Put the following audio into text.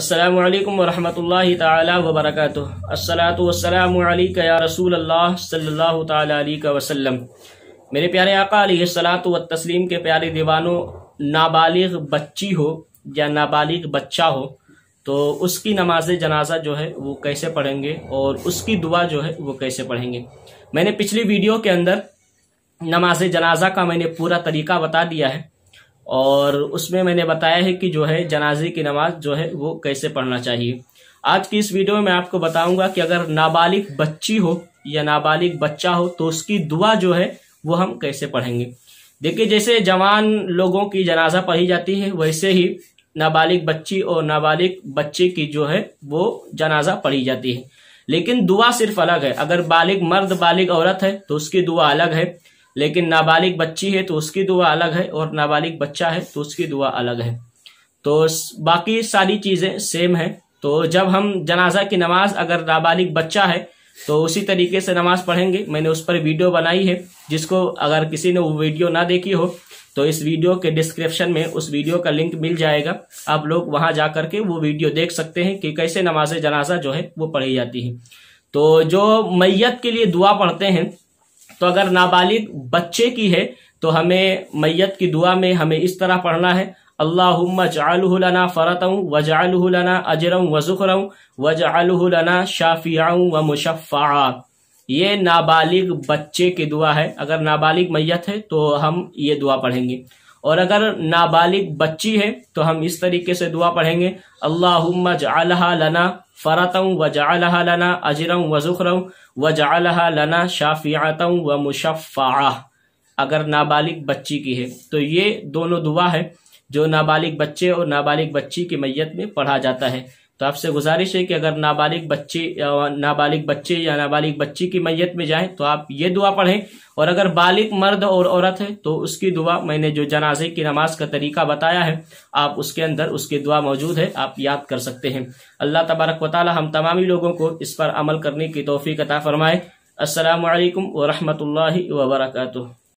السلام علیکم ورحمۃ اللہ تعالی وبرکاتہ السلاۃ والسلام علیکہ رسول اللہ صلی اللہ تعالی علیہ وسلم میرے پیارے آقا علیہ السلاۃ و تسلیم کے پیارے دیوانوں نابالغ بچی ہو یا نابالغ بچہ ہو تو اس کی نماز جنازہ جو ہے وہ کیسے پڑھیں گے اور اس کی دعا جو ہے وہ کیسے پڑھیں گے میں نے پچھلی ویڈیو کے اندر نماز جنازہ کا میں نے پورا طریقہ بتا دیا ہے اور اس میں میں نے بتایا ہے کہ جو ہے جنازے کی نماز جو ہے وہ کیسے پڑھنا چاہیے آج کی اس ویڈیو میں آپ کو بتاؤں گا کہ اگر نابالغ بچی ہو یا نابالغ بچہ ہو تو اس کی دعا جو ہے وہ ہم کیسے پڑھیں گے دیکھیے جیسے جوان لوگوں کی جنازہ پڑھی جاتی ہے ویسے ہی نابالغ بچی اور نابالغ بچے کی جو ہے وہ جنازہ پڑھی جاتی ہے لیکن دعا صرف الگ ہے اگر بالغ مرد بالغ عورت ہے تو اس کی دعا الگ ہے لیکن نابالغ بچی ہے تو اس کی دعا الگ ہے اور نابالغ بچہ ہے تو اس کی دعا الگ ہے تو باقی ساری چیزیں سیم ہیں تو جب ہم جنازہ کی نماز اگر نابالغ بچہ ہے تو اسی طریقے سے نماز پڑھیں گے میں نے اس پر ویڈیو بنائی ہے جس کو اگر کسی نے وہ ویڈیو نہ دیکھی ہو تو اس ویڈیو کے ڈسکرپشن میں اس ویڈیو کا لنک مل جائے گا آپ لوگ وہاں جا کر کے وہ ویڈیو دیکھ سکتے ہیں کہ کیسے نماز جنازہ جو ہے وہ پڑھی جاتی ہے تو جو میت کے لیے دعا پڑھتے ہیں تو اگر نابالغ بچے کی ہے تو ہمیں میت کی دعا میں ہمیں اس طرح پڑھنا ہے اللہم جعلہ لنا فرت وجعلہ لنا وژخر وزخرا وجعلہ لنا شافعا ومشفعا یہ نابالغ بچے کی دعا ہے اگر نابالغ میت ہے تو ہم یہ دعا پڑھیں گے اور اگر نابالغ بچی ہے تو ہم اس طریقے سے دعا پڑھیں گے اللہ جا لنا فرتاؤں و جا لنا اجروں و ظخر و جالح لنا شافعتا و اگر نابالغ بچی کی ہے تو یہ دونوں دعا ہے جو نابالغ بچے اور نابالغ بچی کی میت میں پڑھا جاتا ہے تو آپ سے گزارش ہے کہ اگر نابالغ بچی نابالغ بچے یا نابالغ بچی کی میت میں جائیں تو آپ یہ دعا پڑھیں اور اگر بالغ مرد اور عورت ہے تو اس کی دعا میں نے جو جنازے کی نماز کا طریقہ بتایا ہے آپ اس کے اندر اس کی دعا موجود ہے آپ یاد کر سکتے ہیں اللہ تبارک و تعالی ہم تمامی لوگوں کو اس پر عمل کرنے کی توفیق عطا فرمائے السلام علیکم ورحمۃ اللہ وبرکاتہ